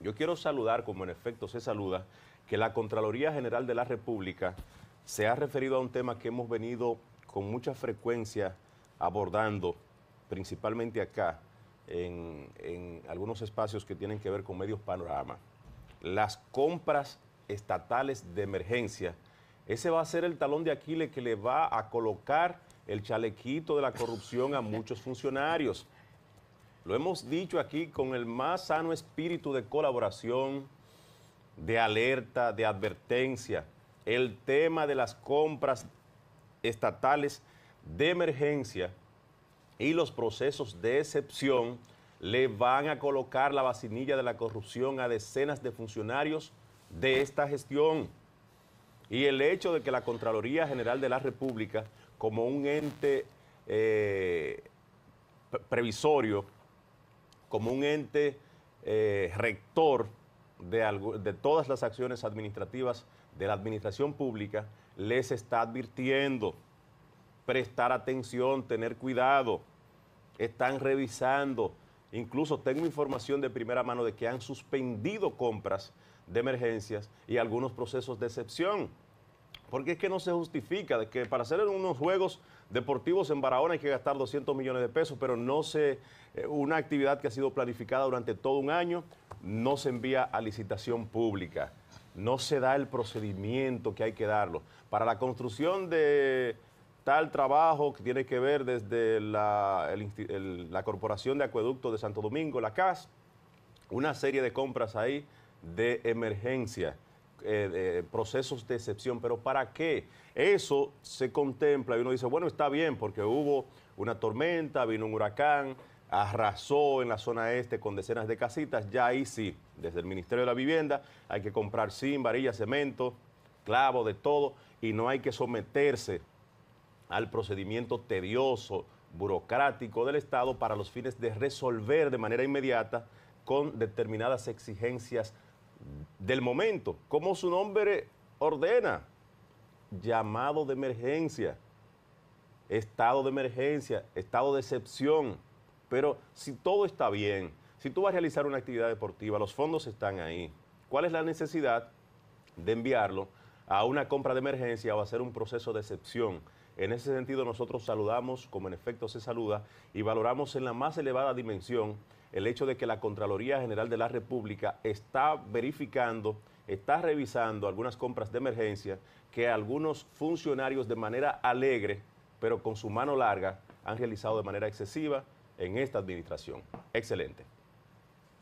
Yo quiero saludar, como en efecto se saluda, que la Contraloría General de la República se ha referido a un tema que hemos venido con mucha frecuencia abordando, principalmente acá, en, algunos espacios que tienen que ver con medios panorama. Las compras estatales de emergencia. Ese va a ser el talón de Aquiles que le va a colocar el chalequito de la corrupción a muchos funcionarios. Lo hemos dicho aquí con el más sano espíritu de colaboración, de alerta, de advertencia. El tema de las compras estatales de emergencia y los procesos de excepción le van a colocar la vacinilla de la corrupción a decenas de funcionarios de esta gestión. Y el hecho de que la Contraloría General de la República, como un ente eh, previsorio, como un ente eh, rector de, de todas las acciones administrativas de la administración pública, les está advirtiendo prestar atención, tener cuidado. Están revisando. Incluso tengo información de primera mano de que han suspendido compras de emergencias y algunos procesos de excepción. Porque es que no se justifica que para hacer unos juegos deportivos en Barahona hay que gastar 200 millones de pesos, pero no se eh, una actividad que ha sido planificada durante todo un año no se envía a licitación pública. No se da el procedimiento que hay que darlo. Para la construcción de tal trabajo que tiene que ver desde la, la Corporación de Acueductos de Santo Domingo, la CAS, una serie de compras ahí de emergencia eh, procesos de excepción, pero ¿para qué? Eso se contempla y uno dice, bueno, está bien, porque hubo una tormenta, vino un huracán, arrasó en la zona este con decenas de casitas, ya ahí sí, desde el Ministerio de la Vivienda hay que comprar sin varilla, cemento, clavo, de todo, y no hay que someterse al procedimiento tedioso, burocrático del Estado para los fines de resolver de manera inmediata con determinadas exigencias del momento, como su nombre ordena. Llamado de emergencia, estado de emergencia, estado de excepción. Pero si todo está bien, si tú vas a realizar una actividad deportiva, los fondos están ahí, ¿cuál es la necesidad de enviarlo a una compra de emergencia o a ser un proceso de excepción. En ese sentido, nosotros saludamos, como en efecto se saluda, y valoramos en la más elevada dimensión el hecho de que la Contraloría General de la República está verificando, está revisando algunas compras de emergencia que algunos funcionarios de manera alegre, pero con su mano larga, han realizado de manera excesiva en esta administración. Excelente.